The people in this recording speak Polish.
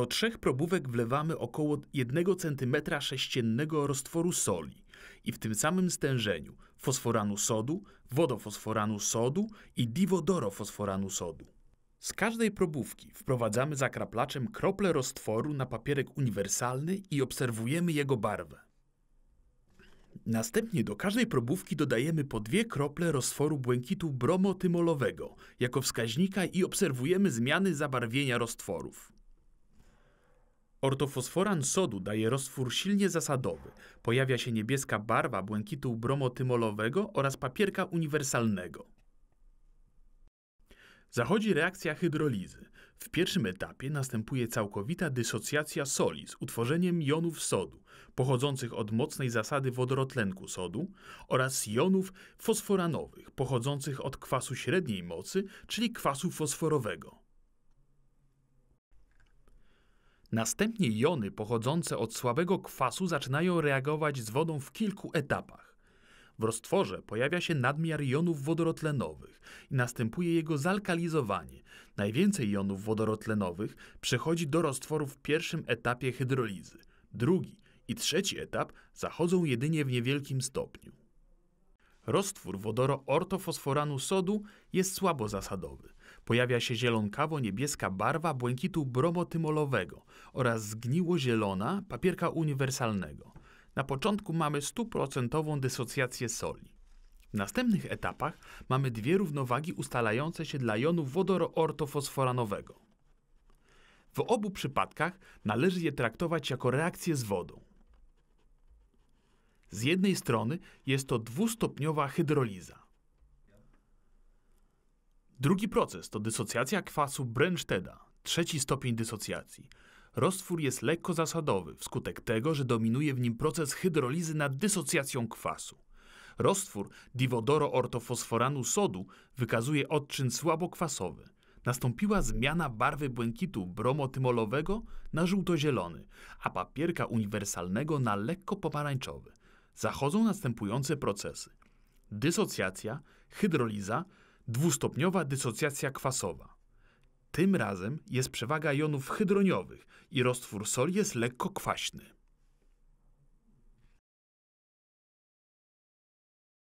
Do trzech probówek wlewamy około 1 cm sześciennego roztworu soli i w tym samym stężeniu fosforanu sodu, wodofosforanu sodu i diwodorofosforanu sodu. Z każdej probówki wprowadzamy zakraplaczem krople roztworu na papierek uniwersalny i obserwujemy jego barwę. Następnie do każdej probówki dodajemy po dwie krople roztworu błękitu bromotymolowego jako wskaźnika i obserwujemy zmiany zabarwienia roztworów. Ortofosforan sodu daje roztwór silnie zasadowy. Pojawia się niebieska barwa błękitu bromotymolowego oraz papierka uniwersalnego. Zachodzi reakcja hydrolizy. W pierwszym etapie następuje całkowita dysocjacja soli z utworzeniem jonów sodu, pochodzących od mocnej zasady wodorotlenku sodu oraz jonów fosforanowych, pochodzących od kwasu średniej mocy, czyli kwasu fosforowego. Następnie jony pochodzące od słabego kwasu zaczynają reagować z wodą w kilku etapach. W roztworze pojawia się nadmiar jonów wodorotlenowych i następuje jego zalkalizowanie. Najwięcej jonów wodorotlenowych przechodzi do roztworu w pierwszym etapie hydrolizy. Drugi i trzeci etap zachodzą jedynie w niewielkim stopniu. Roztwór wodoroortofosforanu sodu jest słabo zasadowy – Pojawia się zielonkawo-niebieska barwa błękitu bromotymolowego oraz zgniło-zielona papierka uniwersalnego. Na początku mamy stuprocentową dysocjację soli. W następnych etapach mamy dwie równowagi ustalające się dla jonu wodoroortofosforanowego. W obu przypadkach należy je traktować jako reakcję z wodą. Z jednej strony jest to dwustopniowa hydroliza. Drugi proces to dysocjacja kwasu Brensteda, trzeci stopień dysocjacji. Roztwór jest lekko zasadowy, wskutek tego, że dominuje w nim proces hydrolizy nad dysocjacją kwasu. Roztwór diwodoroortofosforanu sodu wykazuje odczyn słabokwasowy. Nastąpiła zmiana barwy błękitu bromotymolowego na żółto-zielony, a papierka uniwersalnego na lekko pomarańczowy. Zachodzą następujące procesy. Dysocjacja, hydroliza, Dwustopniowa dysocjacja kwasowa. Tym razem jest przewaga jonów hydroniowych i roztwór soli jest lekko kwaśny.